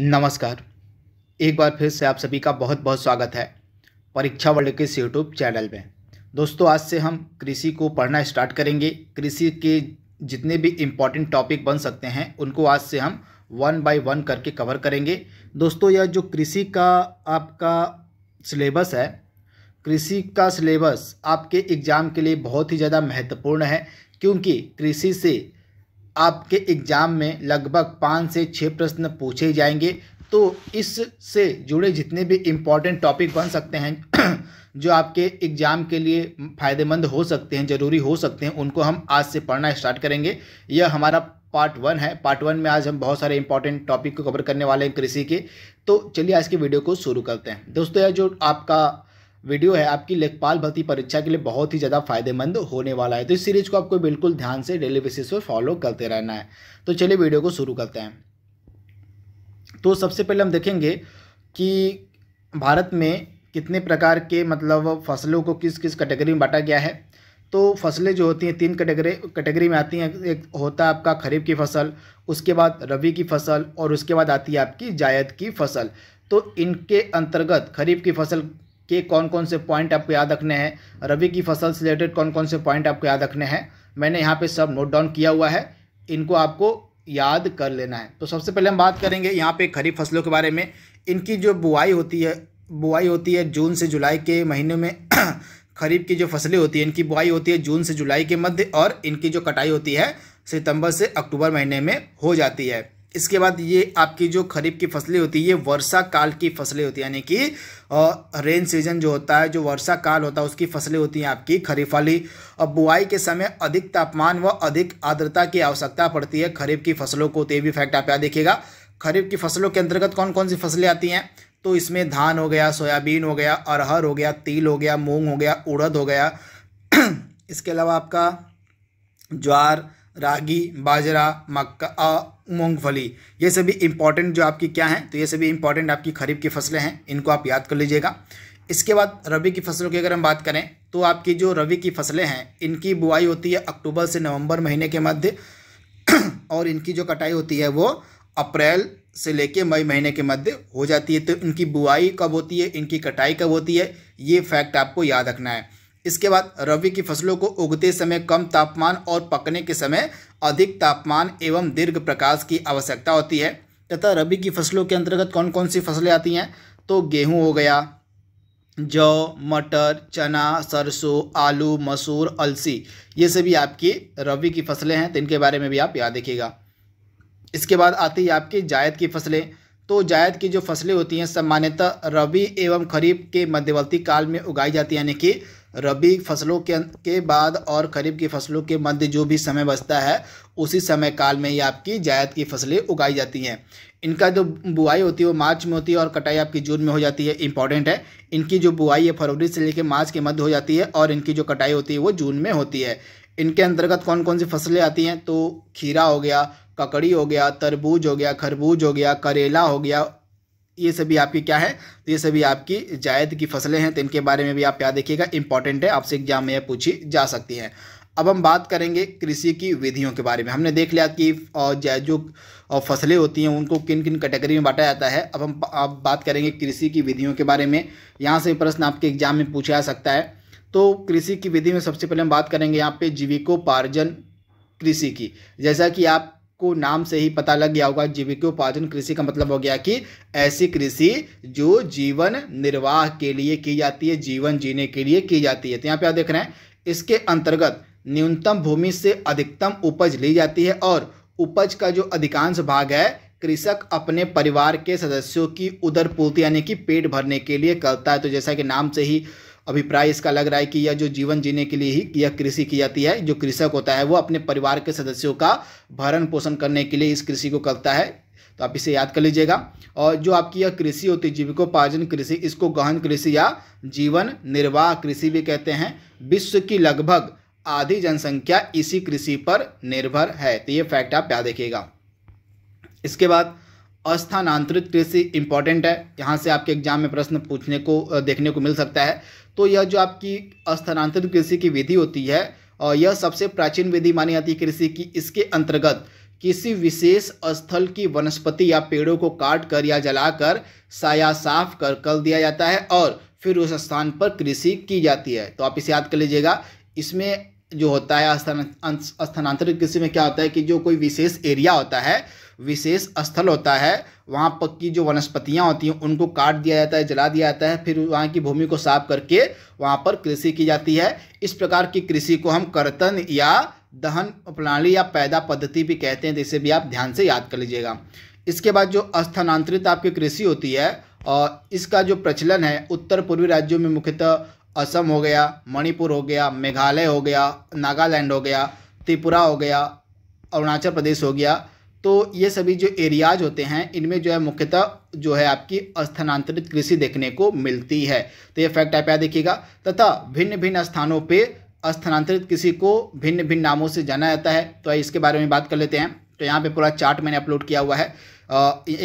नमस्कार एक बार फिर से आप सभी का बहुत बहुत स्वागत है परीक्षा वर्ल्ड के इस यूट्यूब चैनल में दोस्तों आज से हम कृषि को पढ़ना स्टार्ट करेंगे कृषि के जितने भी इम्पॉर्टेंट टॉपिक बन सकते हैं उनको आज से हम वन बाय वन करके कवर करेंगे दोस्तों यह जो कृषि का आपका सिलेबस है कृषि का सिलेबस आपके एग्ज़ाम के लिए बहुत ही ज़्यादा महत्वपूर्ण है क्योंकि कृषि से आपके एग्ज़ाम में लगभग पाँच से छः प्रश्न पूछे जाएंगे तो इससे जुड़े जितने भी इम्पॉर्टेंट टॉपिक बन सकते हैं जो आपके एग्ज़ाम के लिए फ़ायदेमंद हो सकते हैं ज़रूरी हो सकते हैं उनको हम आज से पढ़ना स्टार्ट करेंगे यह हमारा पार्ट वन है पार्ट वन में आज हम बहुत सारे इंपॉर्टेंट टॉपिक को कवर करने वाले हैं कृषि के तो चलिए आज की वीडियो को शुरू करते हैं दोस्तों यह जो आपका वीडियो है आपकी लेखपाल भर्ती परीक्षा के लिए बहुत ही ज़्यादा फायदेमंद होने वाला है तो इस सीरीज को आपको बिल्कुल ध्यान से डेली बेसिस पर फॉलो करते रहना है तो चलिए वीडियो को शुरू करते हैं तो सबसे पहले हम देखेंगे कि भारत में कितने प्रकार के मतलब फसलों को किस किस कैटेगरी में बांटा गया है तो फसलें जो होती हैं तीन कैटेगरी कैटेगरी में आती हैं एक होता है आपका खरीफ की फसल उसके बाद रबी की फसल और उसके बाद आती है आपकी जायद की फसल तो इनके अंतर्गत खरीफ की फसल के कौन कौन से पॉइंट आपको याद रखने हैं रबी की फसल से रिलेटेड कौन कौन से पॉइंट आपको याद रखने हैं मैंने यहाँ पे सब नोट डाउन किया हुआ है इनको आपको याद कर लेना है तो सबसे पहले हम बात करेंगे यहाँ पे खरीफ फसलों के बारे में इनकी जो बुआई होती है बुआई होती है जून से जुलाई के महीने में खरीफ की जो फसलें होती हैं इनकी बुआई होती है जून से जुलाई के मध्य और इनकी जो कटाई होती है सितंबर से अक्टूबर महीने में हो जाती है इसके बाद ये आपकी जो खरीफ की फसलें होती है ये वर्षा काल की फसलें होती है यानी कि रेन सीजन जो होता है जो वर्षा काल होता है उसकी फसलें होती हैं आपकी खरीफ वाली अब बुआई के समय अधिक तापमान व अधिक आर्द्रता की आवश्यकता पड़ती है खरीफ की फसलों को तो ये भी फैक्ट आप यहाँ देखिएगा खरीफ की फसलों के अंतर्गत कौन कौन सी फसलें आती हैं तो इसमें धान हो गया सोयाबीन हो गया अरहर हो गया तिल हो गया मूंग हो गया उड़द हो गया इसके अलावा आपका ज्वार रागी बाजरा मक्का मूंगफली ये सभी इंपॉर्टेंट जो आपकी क्या हैं तो ये सभी इंपॉर्टेंट आपकी खरीफ की फसलें हैं इनको आप याद कर लीजिएगा इसके बाद रबी की फसलों की अगर हम बात करें तो आपकी जो रबी की फसलें हैं इनकी बुआई होती है अक्टूबर से नवंबर महीने के मध्य और इनकी जो कटाई होती है वो अप्रैल से लेके मई महीने के मध्य हो जाती है तो इनकी बुआई कब होती है इनकी कटाई कब होती है ये फैक्ट आपको याद रखना है इसके बाद रबी की फसलों को उगते समय कम तापमान और पकने के समय अधिक तापमान एवं दीर्घ प्रकाश की आवश्यकता होती है तथा रबी की फसलों के अंतर्गत कौन कौन सी फसलें आती हैं तो गेहूँ हो गया जौ मटर चना सरसों आलू मसूर अलसी ये सभी आपकी रबी की फसलें हैं तो इनके बारे में भी आप याद रखिएगा इसके बाद आती है आपकी जायद की फसलें तो जायद की जो फसलें होती हैं सामान्यतः रबी एवं खरीफ के मध्यवर्ती काल में उगाई जाती हैं यानी कि रबी फसलों के के बाद और खरीफ की फसलों के मध्य जो भी समय बचता है उसी समय काल में ही आपकी जायद की फसलें उगाई जाती हैं इनका जो बुआई होती है वो मार्च में होती है और कटाई आपकी जून में हो जाती है इंपॉर्टेंट है इनकी जो बुआई है फरवरी से लेकर मार्च के मध्य हो जाती है और इनकी जो कटाई होती है वो जून में होती है इनके अंतर्गत कौन कौन सी फसलें आती हैं तो खीरा हो गया ककड़ी हो गया तरबूज हो गया खरबूज हो गया करेला हो गया ये सभी आपकी क्या है तो ये सभी आपकी जायद की फसलें हैं तो इनके बारे में भी आप याद देखिएगा इंपॉर्टेंट है आपसे एग्जाम में यह पूछी जा सकती है अब हम बात करेंगे कृषि की विधियों के बारे में हमने देख लिया कि जो फसलें होती हैं उनको किन किन कैटेगरी में बांटा जाता है अब हम आप बात करेंगे कृषि की विधियों के बारे में यहाँ से प्रश्न आपके एग्जाम में पूछा जा सकता है तो कृषि की विधि में सबसे पहले हम बात करेंगे यहाँ पे जीविकोपार्जन कृषि की जैसा कि आप को नाम से ही पता लग गया होगा जीविकोपार्जन कृषि का मतलब हो गया कि ऐसी कृषि जो जीवन निर्वाह के लिए की जाती है जीवन जीने के लिए की जाती है तो यहाँ पे आप देख रहे हैं इसके अंतर्गत न्यूनतम भूमि से अधिकतम उपज ली जाती है और उपज का जो अधिकांश भाग है कृषक अपने परिवार के सदस्यों की उदर पूर्ति यानी कि पेट भरने के लिए करता है तो जैसा कि नाम से ही अभिप्राय इसका लग रहा है कि यह जो जीवन जीने के लिए ही यह कृषि की जाती है जो कृषक होता है वो अपने परिवार के सदस्यों का भरण पोषण करने के लिए इस कृषि को करता है तो आप इसे याद कर लीजिएगा और जो आपकी यह कृषि होती है जीविकोपार्जन कृषि इसको गहन कृषि या जीवन निर्वाह कृषि भी कहते हैं विश्व की लगभग आधी जनसंख्या इसी कृषि पर निर्भर है तो ये फैक्ट आप याद रखिएगा इसके बाद अस्थानांतरित कृषि इंपॉर्टेंट है यहाँ से आपके एग्जाम में प्रश्न पूछने को देखने को मिल सकता है तो यह जो आपकी स्थानांतरित कृषि की विधि होती है और यह सबसे प्राचीन विधि मानी जाती है कृषि की इसके अंतर्गत किसी विशेष स्थल की वनस्पति या पेड़ों को काट कर या जलाकर साया साफ कर कर दिया जाता है और फिर उस स्थान पर कृषि की जाती है तो आप इसे याद कर लीजिएगा इसमें जो होता है स्थानांतरित कृषि में क्या होता है कि जो कोई विशेष एरिया होता है विशेष स्थल होता है वहाँ पर की जो वनस्पतियाँ होती हैं उनको काट दिया जाता है जला दिया जाता है फिर वहाँ की भूमि को साफ करके वहाँ पर कृषि की जाती है इस प्रकार की कृषि को हम कर्तन या दहन प्रणाली या पैदा पद्धति भी कहते हैं जिसे तो भी आप ध्यान से याद कर लीजिएगा इसके बाद जो स्थानांतरित आपकी कृषि होती है और इसका जो प्रचलन है उत्तर पूर्वी राज्यों में मुख्यतः असम हो गया मणिपुर हो गया मेघालय हो गया नागालैंड हो गया त्रिपुरा हो गया अरुणाचल प्रदेश हो गया तो ये सभी जो एरियाज होते हैं इनमें जो है मुख्यतः जो है आपकी स्थानांतरित कृषि देखने को मिलती है तो ये फैक्ट आप देखिएगा तथा भिन्न भिन्न स्थानों पे स्थानांतरित कृषि को भिन्न भिन्न नामों से जाना जाता है तो इसके बारे में बात कर लेते हैं तो यहाँ पे पूरा चार्ट मैंने अपलोड किया हुआ है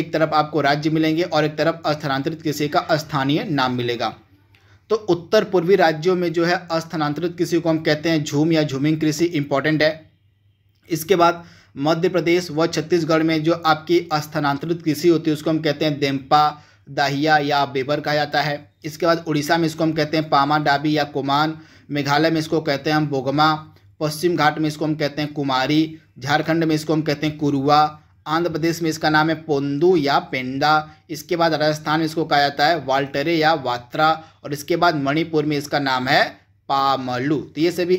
एक तरफ आपको राज्य मिलेंगे और एक तरफ स्थानांतरित कृषि का स्थानीय नाम मिलेगा तो उत्तर पूर्वी राज्यों में जो है स्थानांतरित कृषि को हम कहते हैं झूम या झूमिंग कृषि इंपॉर्टेंट है इसके बाद मध्य प्रदेश व छत्तीसगढ़ में जो आपकी स्थानांतरित कृषि होती है उसको हम कहते हैं देम्पा दाहिया या बेबर कहा जाता है इसके बाद उड़ीसा में इसको हम कहते हैं पामा डाबी या कुमान मेघालय में इसको कहते हैं हम बोगमा पश्चिम घाट में इसको हम कहते हैं कुमारी झारखंड में इसको हम कहते हैं कुरुआ आंध्र प्रदेश में इसका नाम है पोंदू या पेंडा इसके बाद राजस्थान में इसको कहा जाता है वाल्टरे या वात्रा और इसके बाद मणिपुर में इसका नाम है पामलू तो ये सभी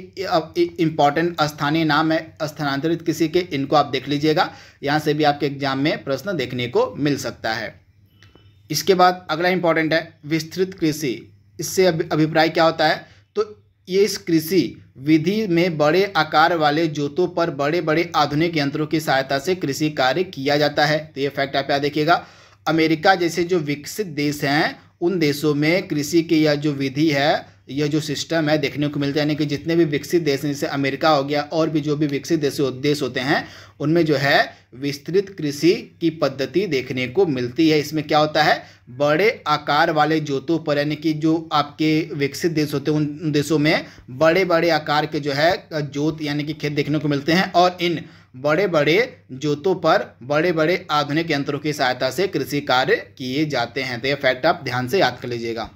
इंपॉर्टेंट स्थानीय नाम है स्थानांतरित किसी के इनको आप देख लीजिएगा यहाँ से भी आपके एग्जाम में प्रश्न देखने को मिल सकता है इसके बाद अगला इंपॉर्टेंट है विस्तृत कृषि इससे अभिप्राय क्या होता है ये इस कृषि विधि में बड़े आकार वाले जोतों पर बड़े बड़े आधुनिक यंत्रों की सहायता से कृषि कार्य किया जाता है तो ये फैक्ट आप याद देखिएगा अमेरिका जैसे जो विकसित देश हैं उन देशों में कृषि की यह जो विधि है यह जो सिस्टम है देखने को मिलता है यानी कि जितने भी विकसित देश जैसे अमेरिका हो गया और भी जो भी विकसित देश देश होते हैं उनमें जो है विस्तृत कृषि की पद्धति देखने को मिलती है इसमें क्या होता है बड़े आकार वाले जोतों पर यानी कि जो आपके विकसित देश होते हैं उन देशों में बड़े बड़े आकार के जो है जोत यानी कि खेत देखने को मिलते हैं और इन बड़े बड़े जोतों पर बड़े बड़े आधुनिक यंत्रों की सहायता से कृषि कार्य किए जाते हैं तो यह फैक्ट आप ध्यान से याद कर लीजिएगा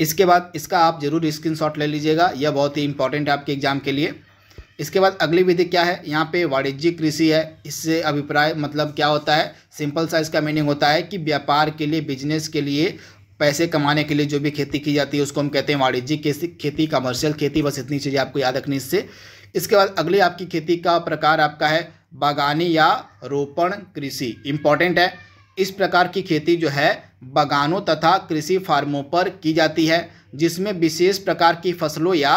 इसके बाद इसका आप जरूर स्क्रीनशॉट ले लीजिएगा यह बहुत ही इंपॉर्टेंट है आपके एग्जाम के लिए इसके बाद अगली विधि क्या है यहाँ पे वाणिज्यिक कृषि है इससे अभिप्राय मतलब क्या होता है सिंपल सा इसका मीनिंग होता है कि व्यापार के लिए बिजनेस के लिए पैसे कमाने के लिए जो भी खेती की जाती है उसको हम कहते हैं वाणिज्यिक खेती कमर्शियल खेती बस इतनी चीज़ें आपको याद रखनी इससे इसके बाद अगली आपकी खेती का प्रकार आपका है बागानी या रोपण कृषि इंपॉर्टेंट है इस प्रकार की खेती जो है बागानों तथा कृषि फार्मों पर की जाती है जिसमें विशेष प्रकार की फसलों या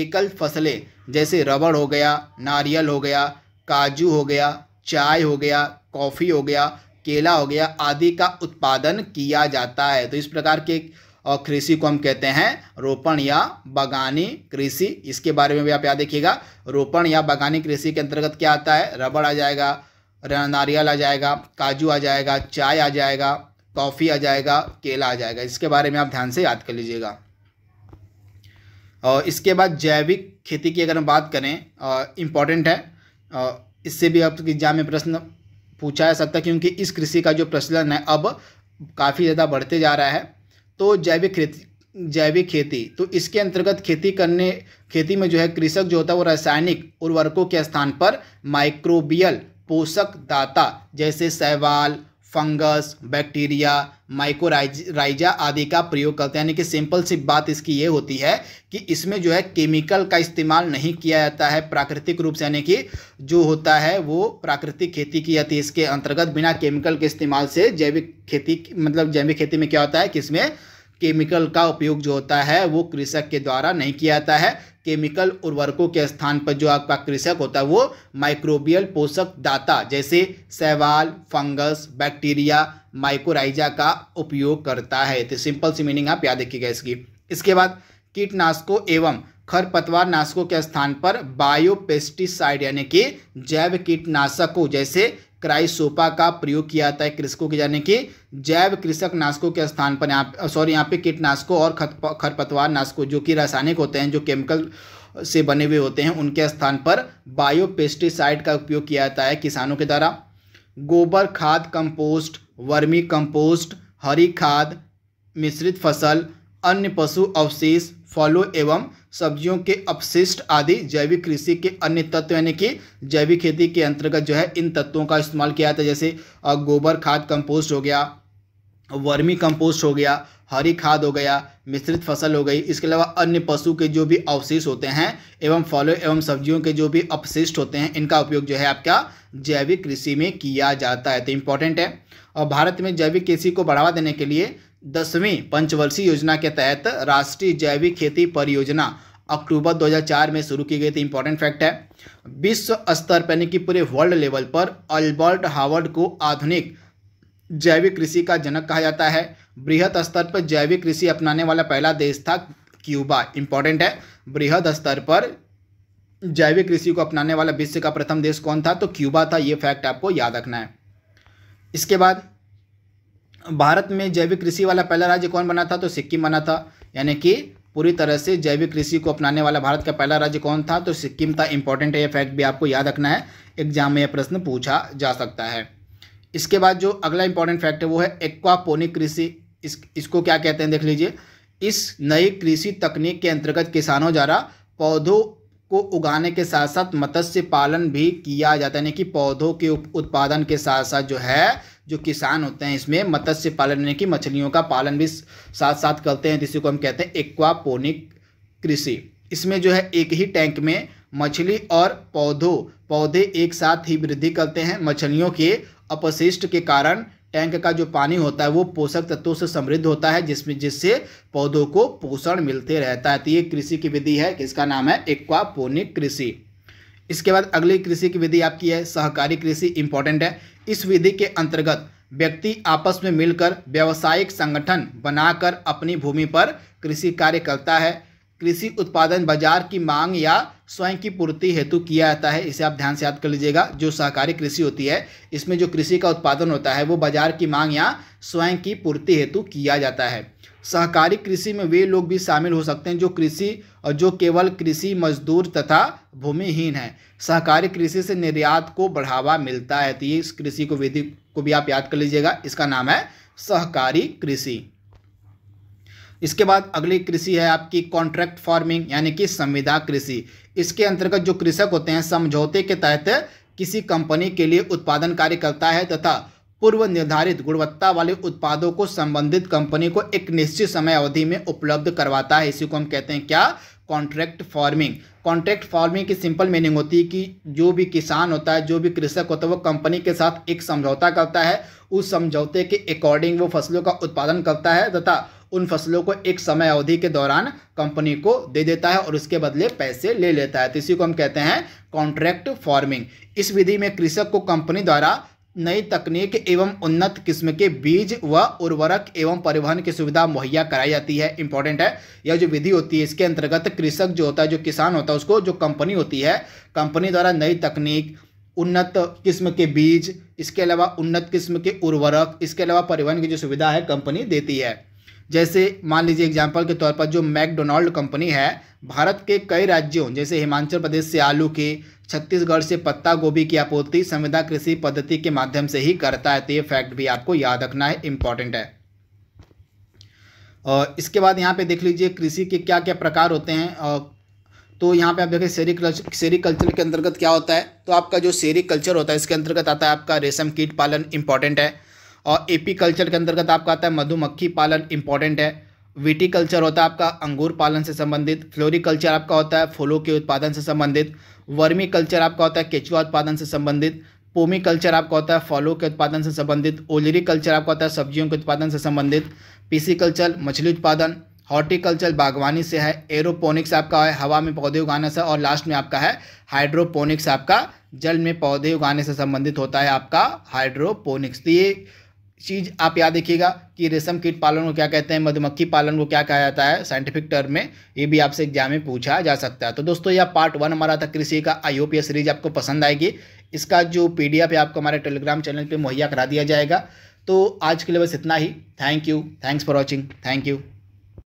एकल फसलें जैसे रबड़ हो गया नारियल हो गया काजू हो गया चाय हो गया कॉफ़ी हो गया केला हो गया आदि का उत्पादन किया जाता है तो इस प्रकार के कृषि को हम कहते हैं रोपण या बागानी कृषि इसके बारे में भी आप याद देखिएगा रोपण या बागानी कृषि के अंतर्गत क्या आता है रबड़ आ जाएगा नारियल आ जाएगा काजू आ जाएगा चाय आ जाएगा कॉफ़ी आ जाएगा केला आ जाएगा इसके बारे में आप ध्यान से याद कर लीजिएगा और इसके बाद जैविक खेती की अगर हम बात करें इम्पॉर्टेंट है इससे भी आपकी एग्जाम में प्रश्न पूछा जा सकता है क्योंकि इस कृषि का जो प्रचलन है अब काफ़ी ज़्यादा बढ़ते जा रहा है तो जैविक खेती जैविक खेती तो इसके अंतर्गत खेती करने खेती में जो है कृषक जो होता है वो रासायनिक उर्वरकों के स्थान पर माइक्रोबियल पोषक दाता जैसे शैवाल फंगस बैक्टीरिया माइकोराइजा आदि का प्रयोग करते हैं यानी कि सिंपल सी बात इसकी ये होती है कि इसमें जो है केमिकल का इस्तेमाल नहीं किया जाता है प्राकृतिक रूप से यानी कि जो होता है वो प्राकृतिक खेती की जाती है इसके अंतर्गत बिना केमिकल के इस्तेमाल से जैविक खेती मतलब जैविक खेती में क्या होता है कि इसमें केमिकल का उपयोग जो होता है वो कृषक के द्वारा नहीं किया जाता है केमिकल उर्वरकों के स्थान पर जो आपका कृषक होता है वो माइक्रोबियल पोषक दाता जैसे शैवाल फंगस बैक्टीरिया माइक्रोराइजा का उपयोग करता है तो सिंपल सी मीनिंग आप याद रखिएगा इसकी इसके बाद कीटनाशकों एवं खरपतवार नाशकों के स्थान पर बायोपेस्टिसाइड यानी कि जैव कीटनाशकों जैसे क्राइसोपा का प्रयोग किया जाता है कृषकों के जाने कि जैव कृषक नाशकों के स्थान पर यहाँ सॉरी यहाँ पे कीटनाशकों और खरपतवार नाशकों जो कि रासायनिक होते हैं जो केमिकल से बने हुए होते हैं उनके स्थान पर बायोपेस्टिसाइड का उपयोग किया जाता है किसानों के द्वारा गोबर खाद कंपोस्ट वर्मी कंपोस्ट हरी खाद मिश्रित फसल अन्य पशु अवशेष फलों एवं सब्जियों के अपशिष्ट आदि जैविक कृषि के अन्य तत्व यानी कि जैविक खेती के अंतर्गत जो है इन तत्वों का इस्तेमाल किया जाता है जैसे गोबर खाद कंपोस्ट हो गया वर्मी कंपोस्ट हो गया हरी खाद हो गया मिश्रित फसल हो गई इसके अलावा अन्य पशु के जो भी अवशिष्ट होते हैं एवं फलों एवं सब्जियों के जो भी अपशिष्ट होते हैं इनका उपयोग जो है आपका जैविक कृषि में किया जाता है तो इम्पोर्टेंट है और भारत में जैविक कृषि को बढ़ावा देने के लिए दसवीं पंचवर्षीय योजना के तहत राष्ट्रीय जैविक खेती परियोजना अक्टूबर 2004 में शुरू की गई थी इंपॉर्टेंट फैक्ट है विश्व स्तर पर यानी कि पूरे वर्ल्ड लेवल पर अल्बर्ट हावर्ड को आधुनिक जैविक कृषि का जनक कहा जाता है बृहद स्तर पर जैविक कृषि अपनाने वाला पहला देश था क्यूबा इंपॉर्टेंट है बृहद स्तर पर जैविक कृषि को अपनाने वाला विश्व का प्रथम देश कौन था तो क्यूबा था यह फैक्ट आपको याद रखना है इसके बाद भारत में जैविक कृषि वाला पहला राज्य कौन बना था तो सिक्किम बना था यानी कि पूरी तरह से जैविक कृषि को अपनाने वाला भारत का पहला राज्य कौन था तो सिक्किम था इंपॉर्टेंट है यह फैक्ट भी आपको याद रखना है एग्जाम में यह प्रश्न पूछा जा सकता है इसके बाद जो अगला इंपॉर्टेंट फैक्ट है वो है एक्वापोनिक कृषि इस इसको क्या कहते हैं देख लीजिए इस नई कृषि तकनीक के अंतर्गत किसानों द्वारा पौधों को उगाने के साथ साथ मत्स्य पालन भी किया जाता है यानी कि पौधों के उत्पादन के साथ साथ जो है जो किसान होते हैं इसमें मत्स्य पालन यानी कि मछलियों का पालन भी साथ साथ करते हैं जिसको को हम कहते हैं एक्वापोनिक कृषि इसमें जो है एक ही टैंक में मछली और पौधों पौधे एक साथ ही वृद्धि करते हैं मछलियों के अपशिष्ट के कारण टैंक का जो पानी होता है वो पोषक तत्वों से समृद्ध होता है जिसमें जिससे पौधों को पोषण मिलते रहता है तो ये कृषि की विधि है किसका नाम है एक्वापोनिक कृषि इसके बाद अगली कृषि की विधि आपकी है सहकारी कृषि इंपॉर्टेंट है इस विधि के अंतर्गत व्यक्ति आपस में मिलकर व्यावसायिक संगठन बनाकर अपनी भूमि पर कृषि कार्य करता है कृषि उत्पादन बाजार की मांग या स्वयं की पूर्ति हेतु किया जाता है इसे आप ध्यान से याद कर लीजिएगा जो सहकारी कृषि होती है इसमें जो कृषि का उत्पादन होता है वो बाजार की मांग या स्वयं की पूर्ति हेतु किया जाता है सहकारी कृषि में वे लोग भी शामिल हो सकते हैं जो कृषि और जो केवल कृषि मजदूर तथा भूमिहीन है सहकारी कृषि से निर्यात को बढ़ावा मिलता है तो ये इस कृषि को विधि को भी आप याद कर लीजिएगा इसका नाम है सहकारी कृषि इसके बाद अगली कृषि है आपकी कॉन्ट्रैक्ट फार्मिंग यानी कि संविदा कृषि इसके अंतर्गत जो कृषक होते हैं समझौते के तहत किसी कंपनी के लिए उत्पादन कार्य करता है तथा पूर्व निर्धारित गुणवत्ता वाले उत्पादों को संबंधित कंपनी को एक निश्चित समय अवधि में उपलब्ध करवाता है इसी को हम कहते हैं क्या कॉन्ट्रैक्ट फार्मिंग कॉन्ट्रैक्ट फार्मिंग की सिंपल मीनिंग होती है कि जो भी किसान होता है जो भी कृषक होता है वो कंपनी के साथ एक समझौता करता है उस समझौते के अकॉर्डिंग वो फसलों का उत्पादन करता है तथा उन फसलों को एक समय अवधि के दौरान कंपनी को दे देता है और उसके बदले पैसे ले लेता है तो इसी को हम कहते हैं कॉन्ट्रैक्ट फार्मिंग इस विधि में कृषक को कंपनी द्वारा नई तकनीक एवं उन्नत किस्म के बीज व उर्वरक एवं परिवहन की सुविधा मुहैया कराई जाती है इंपॉर्टेंट है यह जो विधि होती है इसके अंतर्गत कृषक जो होता है जो किसान होता है उसको जो कंपनी होती है कंपनी द्वारा नई तकनीक उन्नत किस्म के बीज इसके अलावा उन्नत किस्म के उर्वरक इसके अलावा परिवहन की जो सुविधा है कंपनी देती है जैसे मान लीजिए एग्जाम्पल के तौर पर जो मैकडोनाल्ड कंपनी है भारत के कई राज्यों जैसे हिमाचल प्रदेश से आलू की छत्तीसगढ़ से पत्ता गोभी की आपूर्ति संविदा कृषि पद्धति के माध्यम से ही करता है तो ये फैक्ट भी आपको याद रखना है इम्पॉर्टेंट है और इसके बाद यहाँ पे देख लीजिए कृषि के क्या क्या प्रकार होते हैं और तो यहाँ पे आप देखें सेरिकल्चर कल्चर के अंतर्गत क्या होता है तो आपका जो सेरिकल्चर कल्चर होता है इसके अंतर्गत आता है आपका रेशम कीट पालन इम्पॉर्टेंट है और एपी कल्चर के अंतर्गत आपका आता है मधुमक्खी पालन इंपॉर्टेंट है विटी कल्चर होता है आपका अंगूर पालन से संबंधित फ्लोरिकल्चर आपका होता है फूलों के उत्पादन से संबंधित वर्मी कल्चर आपका होता है केचुआ उत्पादन से संबंधित पोमी कल्चर आपका होता है फलों के उत्पादन से संबंधित ओलरी कल्चर आपका होता है सब्जियों के उत्पादन से संबंधित पीसी कल्चर मछली उत्पादन हॉर्टिकल्चर बागवानी से है एरोपोनिक्स आपका है हवा में पौधे उगाने से और लास्ट में आपका है हाइड्रोपोनिक्स आपका जल में पौधे उगाने से संबंधित होता है आपका हाइड्रोपोनिक्स तो ये चीज़ आप याद देखिएगा कि रेशम कीट पालन को क्या कहते हैं मधुमक्खी पालन को क्या कहा जाता है साइंटिफिक टर्म में ये भी आपसे एग्जाम में पूछा जा सकता है तो दोस्तों यह पार्ट वन हमारा था कृषि का आई होप यह सीरीज आपको पसंद आएगी इसका जो पी डी एफ है आपको हमारे टेलीग्राम चैनल पर मुहैया करा दिया जाएगा तो आज के लिए बस इतना ही thank you thanks for watching thank you